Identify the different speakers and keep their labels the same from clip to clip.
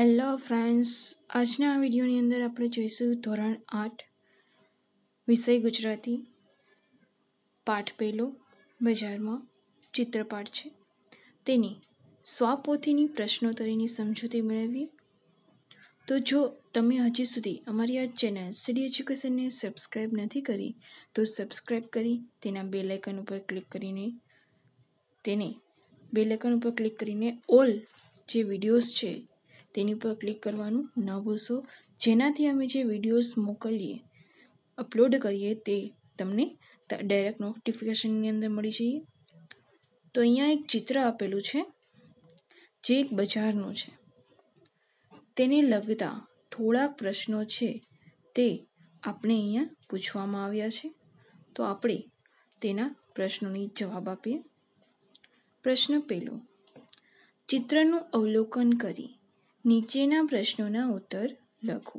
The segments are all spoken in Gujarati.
Speaker 1: હેલો ફ્રેન્ડ્સ આજના આ વિડીયોની અંદર આપણે જોઈશું ધોરણ આઠ વિષય ગુજરાતી પાઠ પહેલો બજારમાં ચિત્રપાઠ છે તેની સ્વાપોથીની પ્રશ્નોત્તરીની સમજૂતી મેળવવી તો જો તમે હજી સુધી અમારી આ ચેનલ સ્ટડી એજ્યુકેશનને સબસ્ક્રાઈબ નથી કરી તો સબસ્ક્રાઈબ કરી તેના બે લેકન ઉપર ક્લિક કરીને તેને બે લેકન ઉપર ક્લિક કરીને ઓલ જે વિડીયોઝ છે તેની પર ક્લિક કરવાનું ન ભૂલશો જેનાથી અમે જે વિડીયોઝ મોકલીએ અપલોડ કરીએ તે તમને ડાયરેક્ટ નોટિફિકેશનની અંદર મળી જઈએ તો અહીંયા એક ચિત્ર આપેલું છે જે એક બજારનું છે તેને લગતા થોડાક પ્રશ્નો છે તે આપણે અહીંયા પૂછવામાં આવ્યા છે તો આપણે તેના પ્રશ્નોની જવાબ આપીએ પ્રશ્ન પહેલો ચિત્રનું અવલોકન કરી નીચેના પ્રશ્નોના ઉત્તર લખો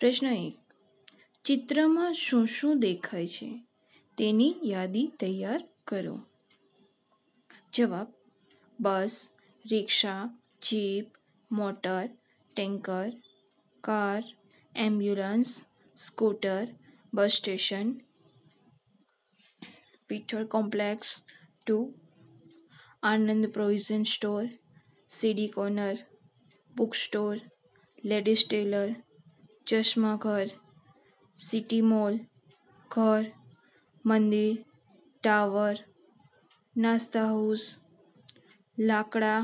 Speaker 1: પ્રશ્ન એક ચિત્રમાં શું શું દેખાય છે તેની યાદી તૈયાર કરો જવાબ bus rickshaw jeep motor tanker car ambulance scooter bus station પીઠળ complex two Anand provision store CD corner book store ladies tailor ચશ્મા ઘર સિટી મોલ ઘર મંદિર ટાવર નાસ્તા હાઉસ લાકડા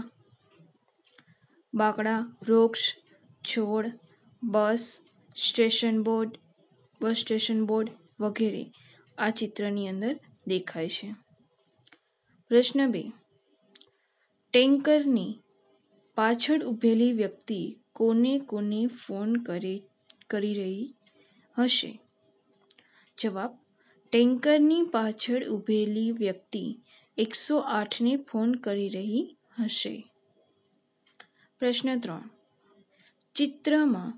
Speaker 1: બાકડા વૃક્ષ છોડ bus station board bus station board વગેરે આ ચિત્રની અંદર દેખાય છે પ્રશ્ન બે ટેન્કરની પાછળ ઊભેલી વ્યક્તિ કોને કોને ફોન કરે કરી રહી હશે જવાબ ટેન્કરની પાછળ ઊભેલી વ્યક્તિ એકસો આઠને ફોન કરી રહી હશે પ્રશ્ન ત્રણ ચિત્રમાં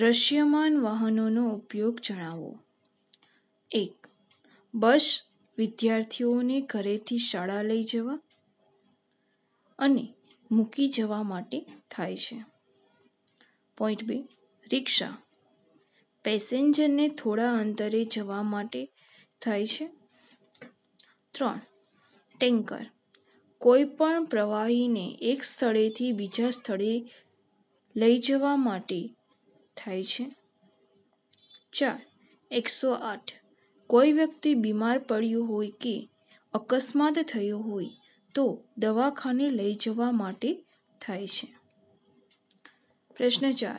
Speaker 1: દ્રશ્યમાન વાહનોનો ઉપયોગ જણાવો એક બસ વિદ્યાર્થીઓને ઘરેથી શાળા લઈ જવા અને મૂકી જવા માટે થાય છે પોઈન્ટ બે રિક્ષા પેસેન્જરને થોડા અંતરે જવા માટે થાય છે ત્રણ ટેન્કર કોઈપણ પ્રવાહીને એક સ્થળેથી બીજા સ્થળે લઈ જવા માટે થાય છે ચાર એકસો આઠ કોઈ વ્યક્તિ બીમાર પડ્યું હોય કે અકસ્માત થયો હોય તો દવાખાને લઈ જવા માટે થાય છે પ્રશ્ન ચાર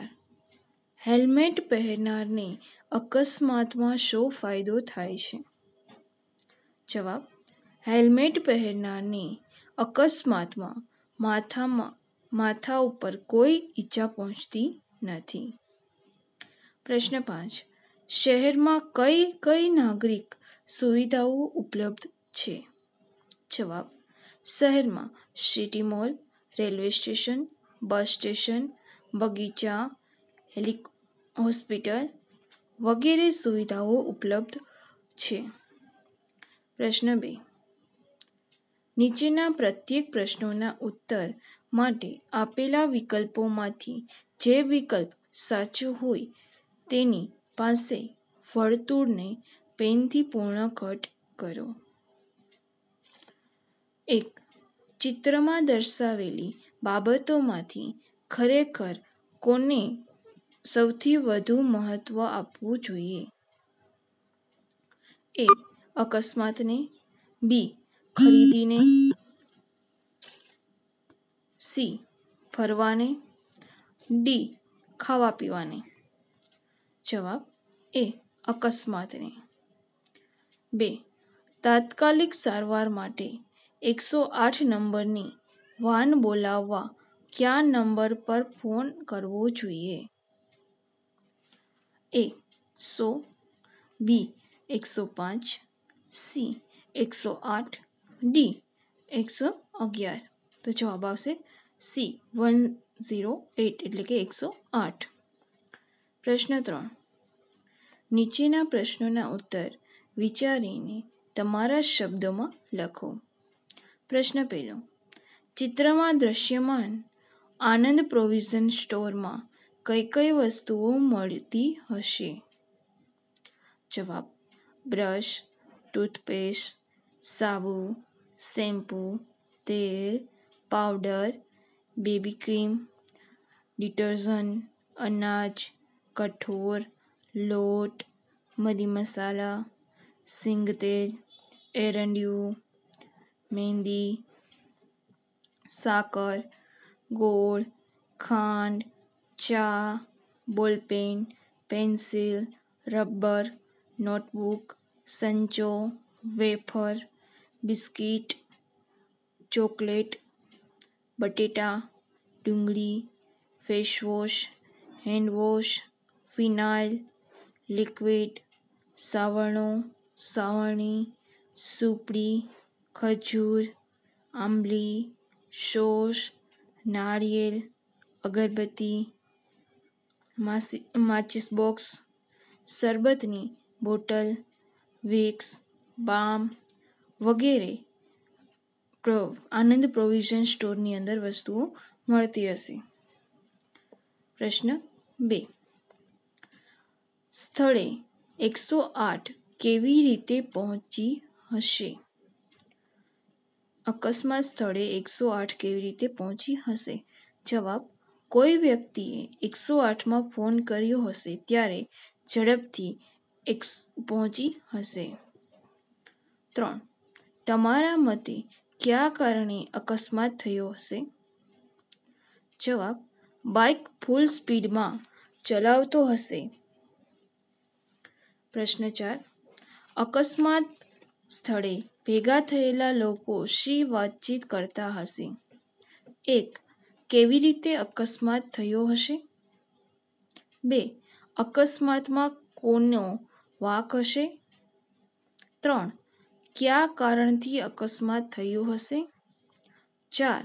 Speaker 1: હેલ્મેટ પહેરનારને અકસ્માતમાં શો ફાયદો થાય છે જવાબ હેલ્મેટ પહેરનારને અકસ્માતમાં માથામાં માથા ઉપર કોઈ ઈજા પહોંચતી નથી પ્રશ્ન પાંચ શહેરમાં કઈ કઈ નાગરિક સુવિધાઓ ઉપલબ્ધ છે જવાબ શહેરમાં city mall railway station bus station બગીચા હેલિ હોસ્પિટલ વગેરે સુવિધાઓ ઉપલબ્ધ છે પ્રશ્ન બે નીચેના પ્રત્યેક પ્રશ્નોના ઉત્તર માટે આપેલા વિકલ્પોમાંથી જે વિકલ્પ સાચો હોય તેની પાસે વર્તુળને પેનથી પૂર્ણ કટ કરો એક ચિત્રમાં દર્શાવેલી બાબતોમાંથી ખરેખર કોને સૌથી વધુ મહત્વ આપવું જોઈએ એ અકસ્માતને બી ખરીદીને સી ફરવાને ડી ખાવા પીવાને જવાબ એ અકસ્માતને બે તાત્કાલિક સારવાર માટે एक सौ आठ नंबर ने वाहन बोलावा क्या नंबर पर फोन करव जो ए सौ बी एक सौ पांच सी एक सौ आठ डी एक सौ अगियार तो जवाब आ सी वन जीरो एट एट्ले एक सौ आठ प्रश्न त्र नीचेना प्रश्नों उत्तर विचारी तरा शब्दों में लखो પ્રશ્ન પહેલો ચિત્રમાં દ્રશ્યમાન આનંદ પ્રોવિઝન સ્ટોરમાં કઈ કઈ વસ્તુઓ મળતી હશે જવાબ બ્રશ ટૂથપેસ્ટ સાબુ શેમ્પૂ તેલ પાવડર બેબી ક્રીમ ડિટર્જન્ટ અનાજ કઠોર લોટ મરી મસાલા સિંગ તેલ એરંડિયું મહેંદી સાકર ગોળ ખાંડ ચા બોલપેન પેન્સિલ રબર નોટબુક સંચો વેફર બિસ્કીટ ચોકલેટ બટેટા ડુંગળી ફેશવોશ હેન્ડવોશ ફિનાઇલ લિક્વિડ સાવરણું સાવરણી સુપડી ખજૂર આંબલી સોસ નાળિયેર અગરબત્તી માસી માચિસ બોક્સ શરબતની બોટલ વિક્સ બામ વગેરે આનંદ પ્રોવિઝન સ્ટોરની અંદર વસ્તુઓ મળતી હશે પ્રશ્ન બે સ્થળે એકસો આઠ કેવી રીતે પહોંચી હશે અકસ્માત સ્થળે એકસો આઠ કેવી રીતે પહોંચી હશે જવાબ કોઈ વ્યક્તિએ એકસો આઠમાં ફોન કર્યો હશે ત્યારે ઝડપથી એક્સ પહોંચી હશે ત્રણ તમારા મતે કયા કારણે અકસ્માત થયો હશે જવાબ બાઇક ફૂલ સ્પીડમાં ચલાવતો હશે પ્રશ્ન ચાર અકસ્માત સ્થળે ભેગા થયેલા લોકો શી વાતચીત કરતા હશે એક કેવી રીતે અકસ્માત થયો હશે બે અકસ્માતમાં કોનો વાક હશે ત્રણ કયા કારણથી અકસ્માત થયો હશે ચાર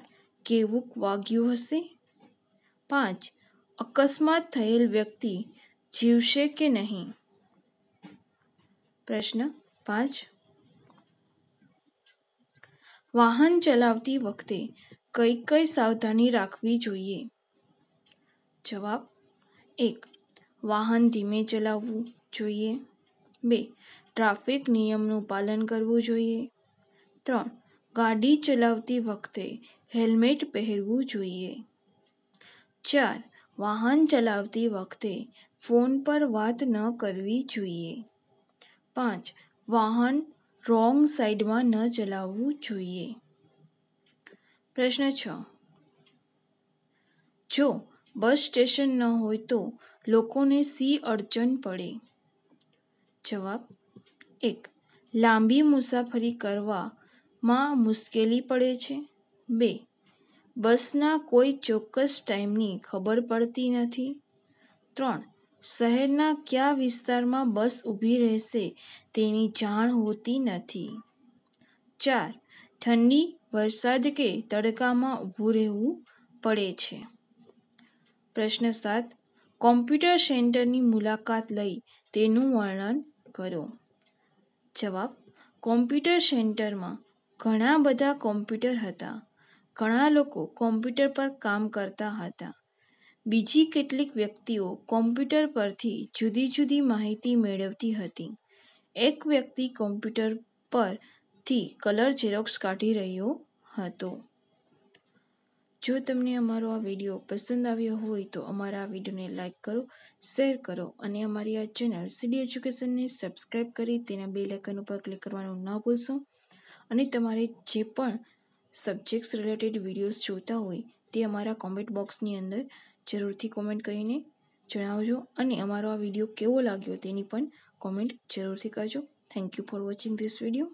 Speaker 1: કેવું વાગ્યું હશે પાંચ અકસ્માત થયેલ વ્યક્તિ જીવશે કે નહીં પ્રશ્ન પાંચ વાહન ચલાવતી વખતે કઈ કઈ સાવધાની રાખવી જોઈએ જવાબ એક વાહન ધીમે ચલાવવું જોઈએ બે ટ્રાફિક નિયમનું પાલન કરવું જોઈએ ત્રણ ગાડી ચલાવતી વખતે હેલ્મેટ પહેરવું જોઈએ ચાર વાહન ચલાવતી વખતે ફોન પર વાત ન કરવી જોઈએ પાંચ વાહન રોંગ સાઈડમાં ન ચલાવવું જોઈએ પ્રશ્ન છ જો બસ સ્ટેશન ન હોય તો લોકોને સી અડચણ પડે જવાબ એક લાંબી મુસાફરી કરવામાં મુશ્કેલી પડે છે બે બસના કોઈ ચોક્કસ ટાઈમની ખબર પડતી નથી ત્રણ શહેરના કયા વિસ્તારમાં બસ ઊભી રહેશે તેની જાણ હોતી નથી ચાર ઠંડી વરસાદ કે તડકામાં ઊભું રહેવું પડે છે પ્રશ્ન સાત કોમ્પ્યુટર સેન્ટરની મુલાકાત લઈ તેનું વર્ણન કરો જવાબ કોમ્પ્યુટર સેન્ટરમાં ઘણા બધા કોમ્પ્યુટર હતા ઘણા લોકો કોમ્પ્યુટર પર કામ કરતા હતા બીજી કેટલીક વ્યક્તિઓ કોમ્પ્યુટર પરથી જુદી જુદી માહિતી મેળવતી હતી એક વ્યક્તિ કોમ્પ્યુટર પરથી કલર ઝેરોક્સ કાઢી રહ્યો હતો જો તમને અમારો આ વિડીયો પસંદ આવ્યો હોય તો અમારા આ વિડીયોને લાઇક કરો શેર કરો અને અમારી આ ચેનલ સીડી એજ્યુકેશનને સબસ્ક્રાઈબ કરી તેના બે લાઇકન ઉપર ક્લિક કરવાનું ન ભૂલશો અને તમારે જે પણ સબ્જેક્ટ્સ રિલેટેડ વિડીયોઝ જોતા હોય તે અમારા કોમેન્ટ બોક્સની અંદર જરૂરથી કોમેન્ટ કરીને જણાવજો અને અમારો આ વિડીયો કેવો લાગ્યો તેની પણ કોમેન્ટ જરૂરથી કરજો thank you for watching this video